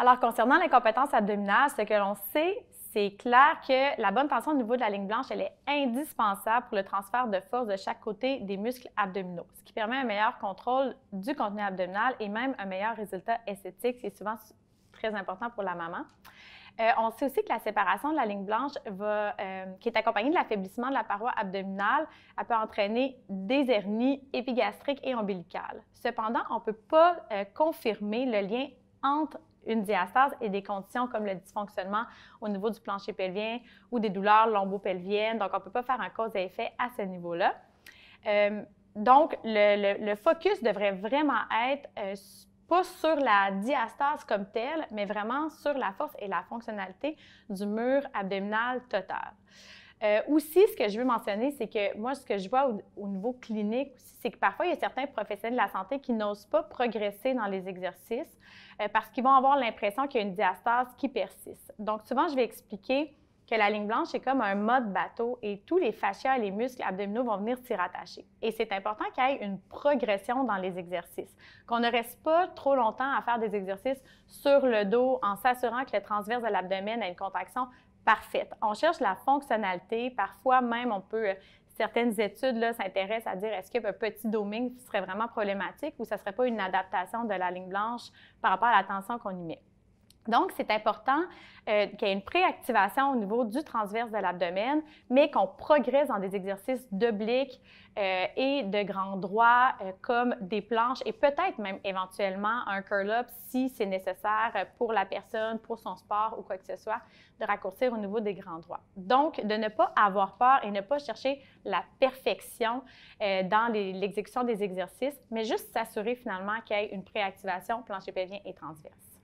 Alors, concernant compétences abdominales, ce que l'on sait, c'est clair que la bonne tension au niveau de la ligne blanche, elle est indispensable pour le transfert de force de chaque côté des muscles abdominaux, ce qui permet un meilleur contrôle du contenu abdominal et même un meilleur résultat esthétique. C'est souvent très important pour la maman. Euh, on sait aussi que la séparation de la ligne blanche, euh, qui est accompagnée de l'affaiblissement de la paroi abdominale, elle peut entraîner des hernies épigastriques et ombilicales. Cependant, on ne peut pas euh, confirmer le lien entre une diastase et des conditions comme le dysfonctionnement au niveau du plancher pelvien ou des douleurs lombo Donc, on ne peut pas faire un cause à effet à ce niveau-là. Euh, donc, le, focus devrait vraiment être euh, pas sur la diastase comme telle, mais vraiment sur la force et la fonctionnalité du mur abdominal total. Euh, aussi, ce que je veux mentionner, c'est que moi, ce que je vois au, niveau clinique c'est que parfois, il y a certains professionnels de la santé qui n'osent pas progresser dans les exercices euh, parce qu'ils vont avoir l'impression qu'il y a une diastase qui persiste. Donc, souvent, je vais expliquer que la ligne blanche est comme un mode bateau et tous les fascias et les muscles abdominaux vont venir s'y rattacher. Et c'est important qu'il y ait une progression dans les exercices, qu'on ne reste pas trop longtemps à faire des exercices sur le dos en s'assurant que le transverse de l'abdomen a une contraction Parfait. On cherche la fonctionnalité. Parfois même, on peut euh, certaines études s'intéressent à dire est-ce que un petit doming serait vraiment problématique ou ce ne serait pas une adaptation de la ligne blanche par rapport à la tension qu'on y met. Donc, c'est important euh, qu'il y ait une préactivation au niveau du transverse de l'abdomen, mais qu'on progresse dans des exercices d'oblique euh, et de grand droit, euh, comme des planches et peut-être même éventuellement un curl-up si c'est nécessaire pour la personne, pour son sport ou quoi que ce soit, de raccourcir au niveau des grands droits. Donc, de ne pas avoir peur et ne pas chercher la perfection dans l'exécution des exercices, mais juste s'assurer finalement qu'il y ait une préactivation plancher pelvien et transverse.